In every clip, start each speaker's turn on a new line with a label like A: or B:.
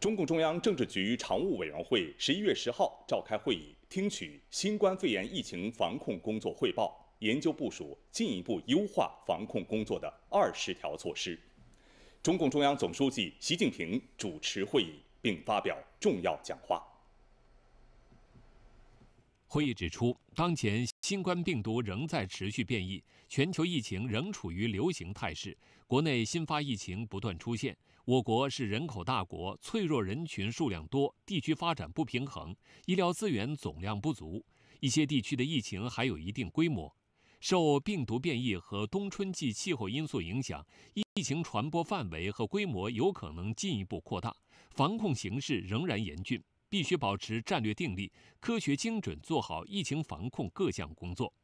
A: 中共中央政治局常务委员会十一月十号召开会议，听取新冠肺炎疫情防控工作汇报，研究部署进一步优化防控工作的二十条措施。中共中央总书记习近平主持会议并发表重要讲话。
B: 会议指出，当前新冠病毒仍在持续变异，全球疫情仍处于流行态势，国内新发疫情不断出现。我国是人口大国，脆弱人群数量多，地区发展不平衡，医疗资源总量不足，一些地区的疫情还有一定规模。受病毒变异和冬春季气候因素影响，疫情传播范围和规模有可能进一步扩大，防控形势仍然严峻。必须保持战略定力，科学精准做好疫情防控各项工作。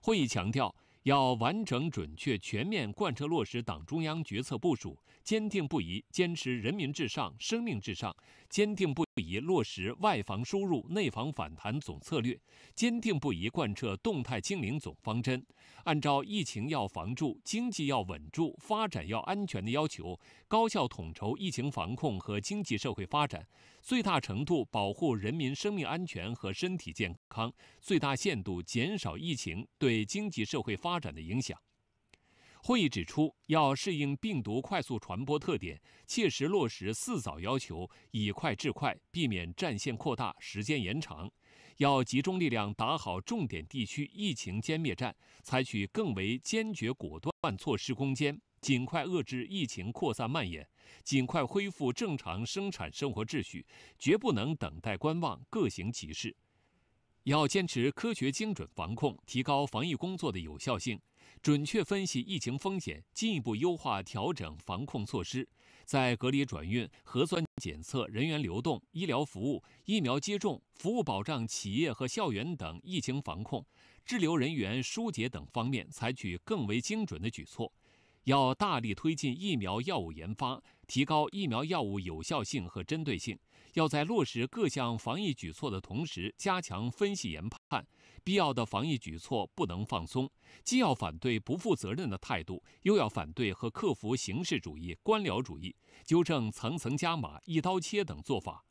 B: 会议强调。要完整、准确、全面贯彻落实党中央决策部署，坚定不移坚持人民至上、生命至上，坚定不移落实外防输入、内防反弹总策略，坚定不移贯彻动态清零总方针，按照疫情要防住、经济要稳住、发展要安全的要求，高效统筹疫情防控和经济社会发展，最大程度保护人民生命安全和身体健康，最大限度减少疫情对经济社会发。发展的影响。会议指出，要适应病毒快速传播特点，切实落实“四早”要求，以快制快，避免战线扩大、时间延长。要集中力量打好重点地区疫情歼灭战，采取更为坚决果断措施攻坚，尽快遏制疫情扩散蔓延，尽快恢复正常生产生活秩序，绝不能等待观望、各行其事。要坚持科学精准防控，提高防疫工作的有效性，准确分析疫情风险，进一步优化调整防控措施，在隔离转运、核酸检测、人员流动、医疗服务、疫苗接种、服务保障、企业和校园等疫情防控、滞留人员疏解等方面，采取更为精准的举措。要大力推进疫苗药物研发，提高疫苗药物有效性和针对性。要在落实各项防疫举措的同时，加强分析研判，必要的防疫举措不能放松。既要反对不负责任的态度，又要反对和克服形式主义、官僚主义，纠正层层加码、一刀切等做法。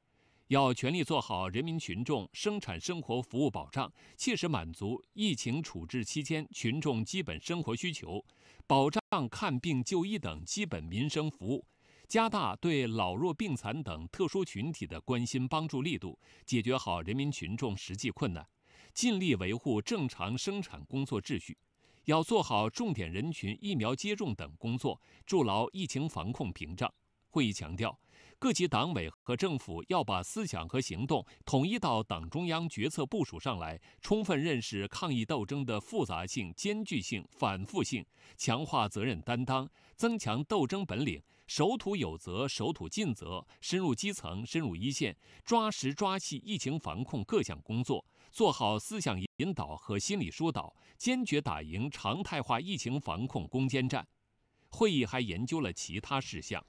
B: 要全力做好人民群众生产生活服务保障，切实满足疫情处置期间群众基本生活需求，保障看病就医等基本民生服务，加大对老弱病残等特殊群体的关心帮助力度，解决好人民群众实际困难，尽力维护正常生产工作秩序。要做好重点人群疫苗接种等工作，筑牢疫情防控屏障。会议强调，各级党委和政府要把思想和行动统一到党中央决策部署上来，充分认识抗疫斗争的复杂性、艰巨性、反复性，强化责任担当，增强斗争本领，守土有责、守土尽责，深入基层、深入一线，抓实抓细疫情防控各项工作，做好思想引导和心理疏导，坚决打赢常态化疫情防控攻坚战。会议还研究了其他事项。